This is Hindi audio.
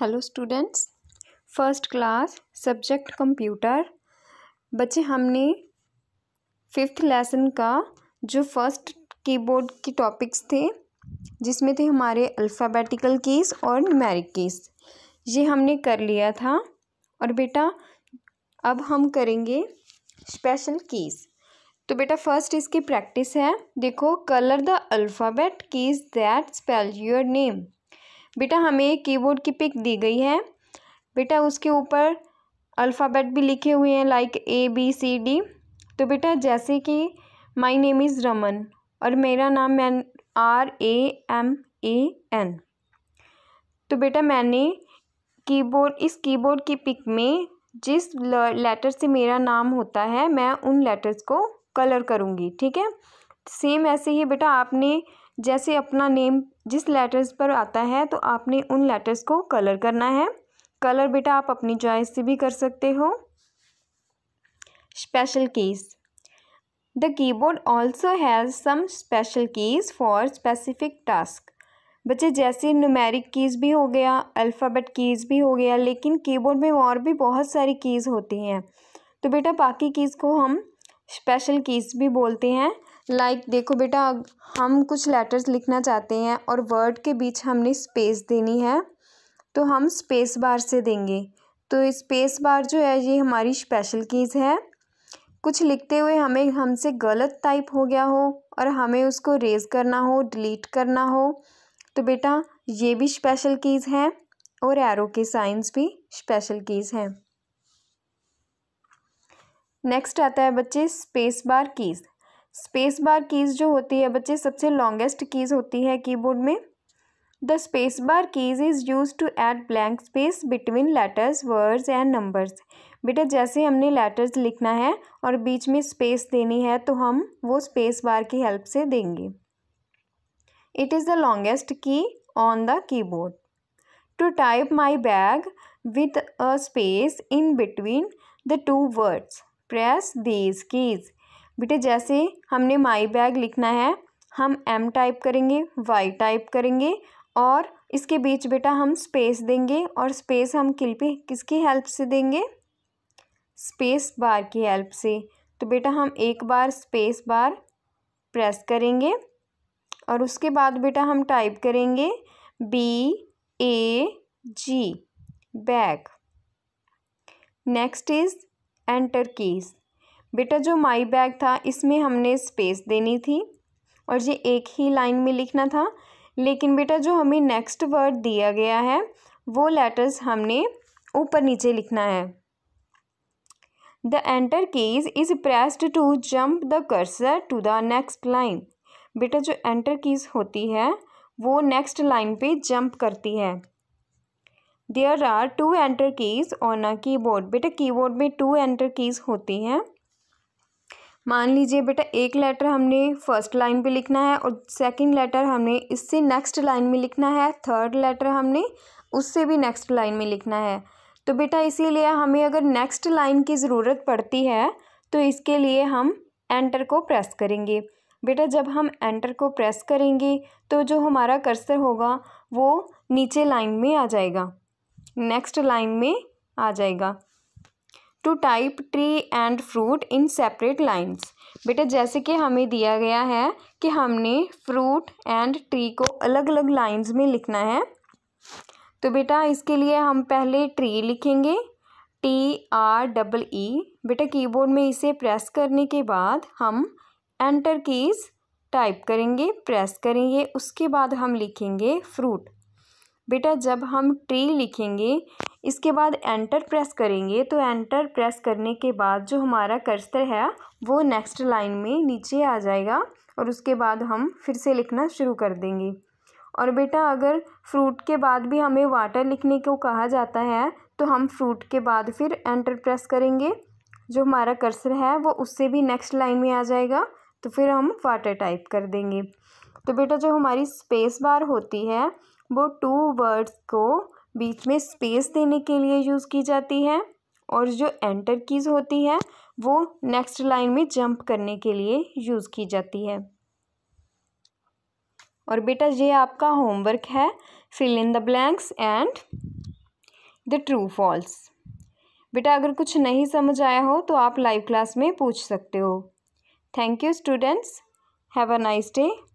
hello students first class subject computer बच्चे हमने फिफ्थ लेसन का जो फर्स्ट कीबोर्ड की टॉपिक्स थे जिसमें थे हमारे अल्फ़ाबेटिकल कीस और न्यूमेरिक केस ये हमने कर लिया था और बेटा अब हम करेंगे स्पेशल कीस तो बेटा फर्स्ट इसकी प्रैक्टिस है देखो colour the alphabet keys that spell your name बेटा हमें कीबोर्ड की पिक दी गई है बेटा उसके ऊपर अल्फ़ाबेट भी लिखे हुए हैं like A B C D तो बेटा जैसे कि माई नेम इज़ रमन और मेरा नाम मैन R A M A N तो बेटा मैंने कीबोर्ड इस कीबोर्ड की पिक में जिस लेटर से मेरा नाम होता है मैं उन लेटर्स को कलर करूँगी ठीक है सेम ऐसे ही बेटा आपने जैसे अपना नेम जिस लेटर्स पर आता है तो आपने उन लेटर्स को कलर करना है कलर बेटा आप अपनी चॉइस से भी कर सकते हो special keys the keyboard also has some special keys for specific task बच्चे जैसे न्यूमेरिक कीज़ भी हो गया अल्फ़ाबेट कीज़ भी हो गया लेकिन कीबोर्ड में और भी बहुत सारी कीज़ होती हैं तो बेटा बाकी कीज़ को हम स्पेशल कीज़ भी बोलते हैं लाइक like, देखो बेटा हम कुछ लेटर्स लिखना चाहते हैं और वर्ड के बीच हमने स्पेस देनी है तो हम स्पेस बार से देंगे तो स्पेस बार जो है ये हमारी स्पेशल कीज़ है कुछ लिखते हुए हमें हमसे गलत टाइप हो गया हो और हमें उसको रेज़ करना हो डिलीट करना हो तो बेटा ये भी स्पेशल कीज़ हैं और एरो के साइंस भी स्पेशल कीज़ हैं नेक्स्ट आता है बच्चे space bar keys space bar keys जो होती है बच्चे सबसे लॉन्गेस्ट कीज़ होती है कीबोर्ड में the space bar keys is use to add blank space between letters words and numbers बेटा जैसे हमने लेटर्स लिखना है और बीच में स्पेस देनी है तो हम वो स्पेस बार की हेल्प से देंगे it is the longest key on the keyboard to type my bag with a space in between the two words press these keys बेटे जैसे हमने माई बैग लिखना है हम एम टाइप करेंगे वाई टाइप करेंगे और इसके बीच बेटा हम स्पेस देंगे और स्पेस हम किल पे किसकी हेल्प से देंगे स्पेस बार की हेल्प से तो बेटा हम एक बार स्पेस बार प्रेस करेंगे और उसके बाद बेटा हम टाइप करेंगे B A G bag next is enter keys बेटा जो माई बैग था इसमें हमने स्पेस देनी थी और ये एक ही लाइन में लिखना था लेकिन बेटा जो हमें नेक्स्ट वर्ड दिया गया है वो लेटर्स हमने ऊपर नीचे लिखना है the enter keys is pressed to jump the cursor to the next line बेटा जो एंटर कीज होती है वो नेक्स्ट लाइन पे जंप करती है there are two enter keys on a keyboard बेटा कीबोर्ड में टू एंटर कीज होती हैं मान लीजिए बेटा एक लेटर हमने फर्स्ट लाइन पे लिखना है और सेकंड लेटर हमने इससे नेक्स्ट लाइन में लिखना है थर्ड लेटर हमने उससे भी नेक्स्ट लाइन में लिखना है तो बेटा इसीलिए हमें अगर नेक्स्ट लाइन की ज़रूरत पड़ती है तो इसके लिए हम एंटर को प्रेस करेंगे बेटा जब हम एंटर को प्रेस करेंगे तो जो हमारा कर्सर होगा वो नीचे लाइन में आ जाएगा नेक्स्ट लाइन में आ जाएगा to type tree and fruit in separate lines बेटा जैसे कि हमें दिया गया है कि हमने फ्रूट एंड ट्री को अलग अलग लाइन्स में लिखना है तो बेटा इसके लिए हम पहले ट्री लिखेंगे टी आर डबल ई बेटा कीबोर्ड में इसे प्रेस करने के बाद हम एंटर कीज़ टाइप करेंगे प्रेस करेंगे उसके बाद हम लिखेंगे फ्रूट बेटा जब हम ट्री लिखेंगे इसके बाद एंटर प्रेस करेंगे तो एंटर प्रेस करने के बाद जो हमारा कर्सर है वो नेक्स्ट लाइन में नीचे आ जाएगा और उसके बाद हम फिर से लिखना शुरू कर देंगे और बेटा अगर फ्रूट के बाद भी हमें वाटर लिखने को कहा जाता है तो हम फ्रूट के बाद फिर एंटर प्रेस करेंगे जो हमारा कर्सर है वो उससे भी नेक्स्ट लाइन में आ जाएगा तो फिर हम वाटर टाइप कर देंगे तो बेटा जो हमारी स्पेस बार होती है वो टू वर्ड्स को बीच में स्पेस देने के लिए यूज़ की जाती है और जो एंटर कीज़ होती है वो नेक्स्ट लाइन में जंप करने के लिए यूज़ की जाती है और बेटा ये आपका होमवर्क है fill in the blanks and the true false बेटा अगर कुछ नहीं समझ आया हो तो आप लाइव क्लास में पूछ सकते हो thank you students have a nice day